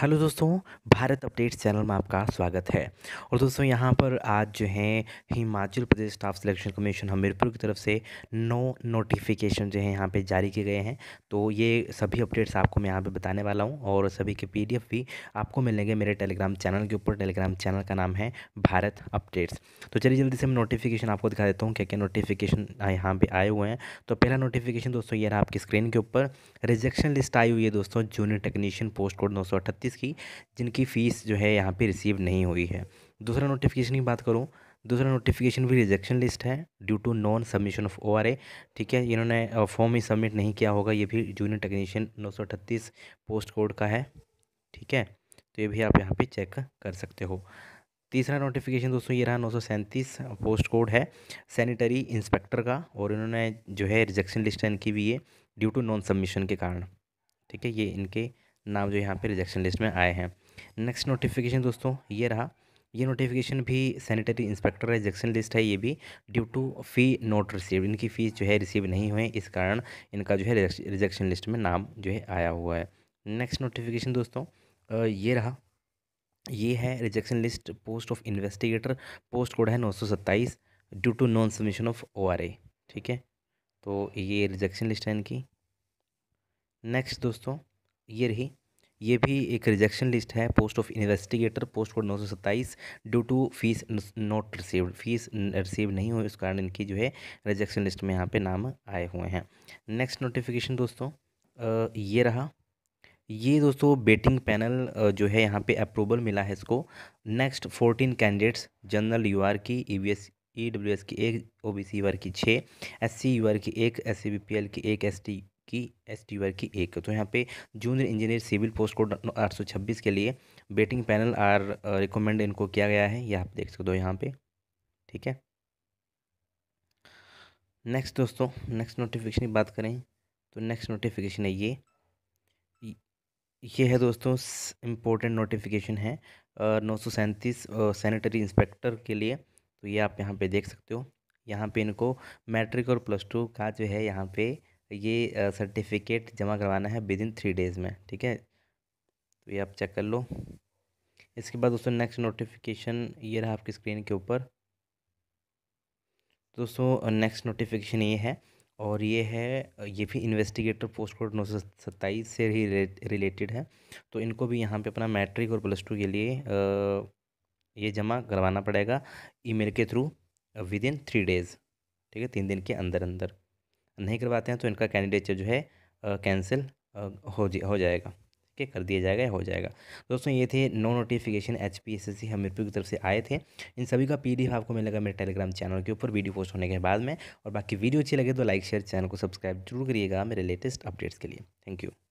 hello दोस्तों Bharat update channel में आपका स्वागत है और दोस्तों यहाँ पर आज जो है Himachal Pradesh staff selection commission Hamirpur की तरफ से नो नोटिफिकेशन जो है यहाँ पे जारी किए गए हैं तो ये सभी अपडेट्स आपको मैं यहाँ पे बताने वाला हूँ और सभी के पीडीएफ भी आपको मिलेंगे मेरे टेलीग्राम चैनल के ऊपर टेलीग्राम चैनल का नाम है भारत अपडेट्स तो चलिए जल्दी से मैं नोटिफिकेशन आपको दिखा देता हूँ क्या क्या नोटिफिकेशन यहाँ पर आए हुए हैं तो पहला नोटिफिकेशन दोस्तों ये रहा आपकी स्क्रीन के ऊपर रिजेक्शन लिस्ट आई हुई है दोस्तों जूनियर टेक्नीशियन पोस्ट कोड नौ क्लासेस की जिनकी फ़ीस जो है यहाँ पे रिसीव नहीं हुई है दूसरा नोटिफिकेशन की बात करूँ दूसरा नोटिफिकेशन भी रिजेक्शन लिस्ट है due to non submission of ORA ठीक है इन्होंने फॉर्म ही सबमिट नहीं किया होगा ये भी जूनियर टेक्नीशियन नौ पोस्ट कोड का है ठीक है तो ये भी आप यहाँ पर चेक कर सकते हो तीसरा नोटिफिकेशन दोस्तों ये रहा नौ पोस्ट कोड है सैनिटरी इंस्पेक्टर का और इन्होंने जो है रिजेक्शन लिस्ट है इनकी भी ये ड्यू टू नॉन सबमिशन के कारण ठीक है ये इनके नाम जो यहाँ पे रिजेक्शन लिस्ट में आए हैं नेक्स्ट नोटिफिकेशन दोस्तों ये रहा ये नोटिफिकेशन भी सैनिटरी इंस्पेक्टर रिजेक्शन लिस्ट है ये भी due to fee not receive इनकी फ़ीस जो है रिसीव नहीं हुए इस कारण इनका जो है रिजेक्शन लिस्ट में नाम जो है आया हुआ है नेक्स्ट नोटिफिकेशन दोस्तों ये रहा ये है rejection list post of investigator post code है नौ सौ due to non submission of O R ठीक है तो ये रिजेक्शन लिस्ट है इनकी नेक्स्ट दोस्तों ये रही ये भी एक रिजेक्शन लिस्ट है post of investigator post code नौ सौ सत्ताईस due to fees not received fees receive नहीं हुई उस कारण इनकी जो है रिजेक्शन लिस्ट में यहाँ पे नाम आए हुए हैं नेक्स्ट नोटिफिकेशन दोस्तों ये रहा ये दोस्तों बेटिंग पैनल जो है यहाँ पे अप्रूवल मिला है इसको next fourteen candidates general U R की E B S E W S की एक O B C U R की छः एस सी यू आर की एक S C B P L की एक एस टी की एस टी वर्ग की एक तो यहाँ पे junior engineer civil post code आठ सौ छब्बीस के लिए बेटिंग पैनल आर रिकमेंड इनको किया गया है यह आप देख सकते हो यहाँ पे ठीक है नेक्स्ट दोस्तों नेक्स्ट नोटिफिकेशन की बात करें तो नेक्स्ट नोटिफिकेशन है ये ये है दोस्तों इम्पोर्टेंट नोटिफिकेशन है uh, नौ सौ सैंतीस सैनिटरी uh, इंस्पेक्टर के लिए तो ये आप यहाँ पे देख सकते हो यहाँ पे इनको मैट्रिक और प्लस टू का जो है यहाँ पे ये सर्टिफिकेट जमा करवाना है विद इन थ्री डेज़ में ठीक है तो ये आप चेक कर लो इसके बाद दोस्तों नेक्स्ट नोटिफिकेशन ये रहा आपकी स्क्रीन के ऊपर दोस्तों नेक्स्ट नोटिफिकेशन ये है और ये है ये भी इन्वेस्टिगेटर पोस्ट कोड नौ सौ सत्ताईस से ही रिलेटेड है तो इनको भी यहाँ पे अपना मैट्रिक और प्लस टू के लिए ये जमा करवाना पड़ेगा ईमेल के through within three days ठीक है तीन दिन के अंदर अंदर नहीं करवाते हैं तो इनका कैंडिडेचर जो है कैंसिल हो जा हो जाएगा ठीक है कर दिया जाएगा या हो जाएगा दोस्तों ये थे no notification H P S S C Hamirpur की तरफ से आए थे इन सभी का पी डी एफ आपको मिलेगा मेरे टेलीग्राम चैनल के ऊपर वीडियो पोस्ट होने के बाद में और बाकी वीडियो अच्छी लगे तो लाइक शेयर चैनल को सब्सक्राइब जरूर करिएगा मेरे लेटेस्ट अपडेट्स के लिए थैंक यू